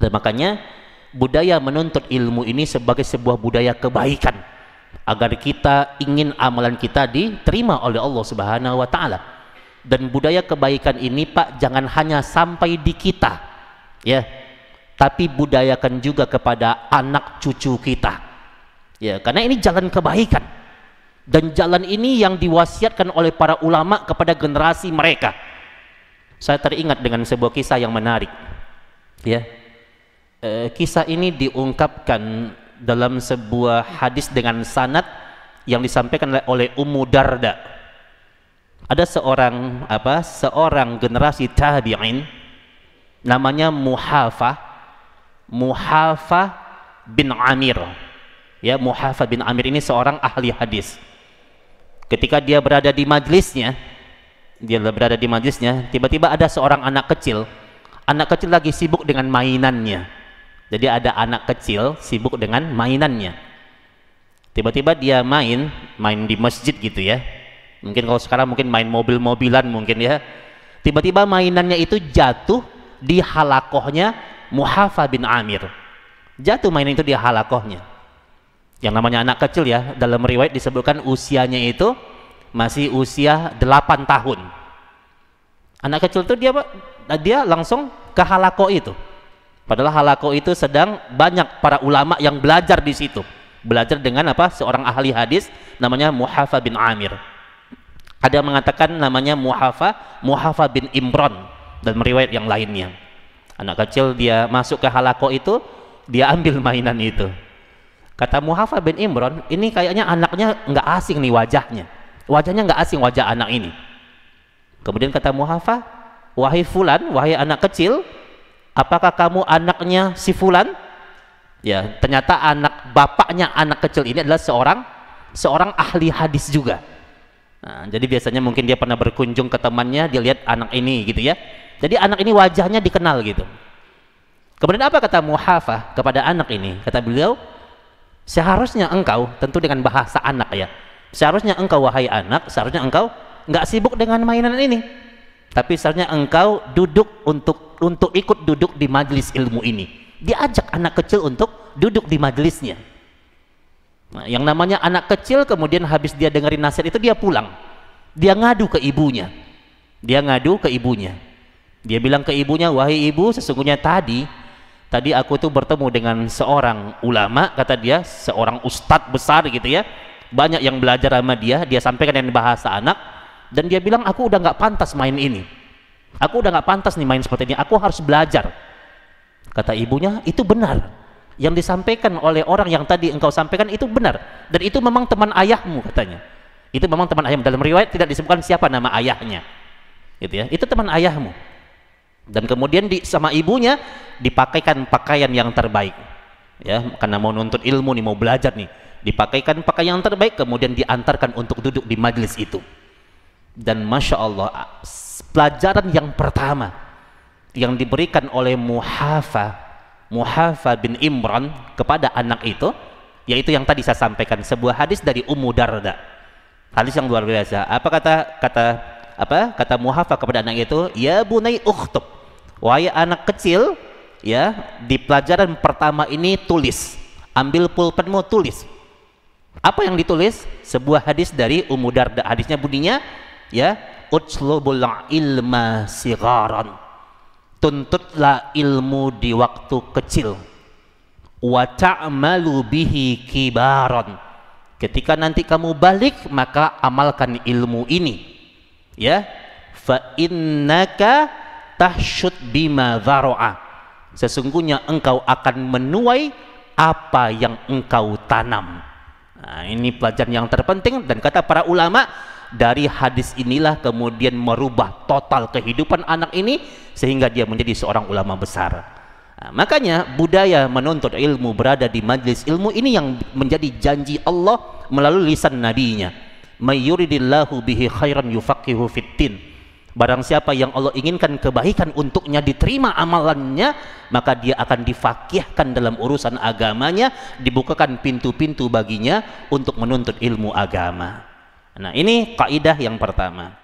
Dan makanya budaya menuntut ilmu ini sebagai sebuah budaya kebaikan agar kita ingin amalan kita diterima oleh Allah Subhanahu wa taala. Dan budaya kebaikan ini Pak jangan hanya sampai di kita ya, tapi budayakan juga kepada anak cucu kita. Ya, karena ini jalan kebaikan. Dan jalan ini yang diwasiatkan oleh para ulama kepada generasi mereka. Saya teringat dengan sebuah kisah yang menarik. Ya, Eh, kisah ini diungkapkan dalam sebuah hadis dengan sanat yang disampaikan oleh Ummu Darda. Ada seorang apa? Seorang generasi tabi'in namanya Muhafa Muhafa bin Amir. Ya, Muhafa bin Amir ini seorang ahli hadis. Ketika dia berada di majlisnya, dia berada di majlisnya, tiba-tiba ada seorang anak kecil. Anak kecil lagi sibuk dengan mainannya jadi ada anak kecil sibuk dengan mainannya. Tiba-tiba dia main, main di masjid gitu ya. Mungkin kalau sekarang mungkin main mobil-mobilan mungkin ya. Tiba-tiba mainannya itu jatuh di halakohnya Muhafa bin Amir. Jatuh mainan itu di halakohnya. Yang namanya anak kecil ya, dalam riwayat disebutkan usianya itu masih usia 8 tahun. Anak kecil itu dia dia langsung ke halakoh itu Padahal halako itu sedang banyak para ulama yang belajar di situ. Belajar dengan apa? Seorang ahli hadis namanya Muhafa bin Amir. Ada yang mengatakan namanya Muhafa, Muhafa bin Imron dan meriwayat yang lainnya. Anak kecil dia masuk ke halako itu, dia ambil mainan itu. Kata Muhafa bin Imron, ini kayaknya anaknya nggak asing nih wajahnya. Wajahnya nggak asing wajah anak ini. Kemudian kata Muhafa, wahai fulan, wahai anak kecil, apakah kamu anaknya si fulan ya ternyata anak bapaknya anak kecil ini adalah seorang seorang ahli hadis juga nah, jadi biasanya mungkin dia pernah berkunjung ke temannya dia lihat anak ini gitu ya jadi anak ini wajahnya dikenal gitu kemudian apa kata muhafah kepada anak ini kata beliau seharusnya engkau tentu dengan bahasa anak ya seharusnya engkau wahai anak seharusnya engkau nggak sibuk dengan mainan ini tapi seharusnya engkau duduk untuk untuk ikut duduk di majelis ilmu ini diajak anak kecil untuk duduk di majelisnya nah, yang namanya anak kecil kemudian habis dia dengerin nasihat itu dia pulang dia ngadu ke ibunya dia ngadu ke ibunya dia bilang ke ibunya wahai ibu sesungguhnya tadi tadi aku tuh bertemu dengan seorang ulama kata dia seorang ustadz besar gitu ya banyak yang belajar sama dia dia sampaikan yang bahasa anak dan dia bilang aku udah nggak pantas main ini aku udah nggak pantas nih main seperti ini aku harus belajar kata ibunya itu benar yang disampaikan oleh orang yang tadi engkau sampaikan itu benar dan itu memang teman ayahmu katanya itu memang teman ayahmu dalam riwayat tidak disebutkan siapa nama ayahnya gitu ya itu teman ayahmu dan kemudian di, sama ibunya dipakaikan pakaian yang terbaik ya karena mau nuntut ilmu nih mau belajar nih dipakaikan pakaian yang terbaik kemudian diantarkan untuk duduk di majelis itu dan masya Allah pelajaran yang pertama yang diberikan oleh Muhafa Muhafa bin Imran kepada anak itu yaitu yang tadi saya sampaikan sebuah hadis dari Ummu Darda hadis yang luar biasa apa kata kata apa kata Muhafa kepada anak itu ya bunai ukhtub wahai anak kecil ya di pelajaran pertama ini tulis ambil pulpenmu tulis apa yang ditulis sebuah hadis dari Ummu Darda hadisnya bunyinya ya utslubul ilma sigaran tuntutlah ilmu di waktu kecil wa ta'malu bihi kibaran ketika nanti kamu balik maka amalkan ilmu ini ya fa innaka tahsyud bima sesungguhnya engkau akan menuai apa yang engkau tanam nah, ini pelajaran yang terpenting dan kata para ulama dari hadis inilah kemudian merubah total kehidupan anak ini sehingga dia menjadi seorang ulama besar nah, makanya budaya menuntut ilmu berada di majlis ilmu ini yang menjadi janji Allah melalui lisan nadinya mayuridillahu bihi khairan yufaqihu fitin Barang siapa yang Allah inginkan kebaikan untuknya diterima amalannya, maka dia akan difakihkan dalam urusan agamanya, dibukakan pintu-pintu baginya untuk menuntut ilmu agama. Nah, ini kaidah yang pertama.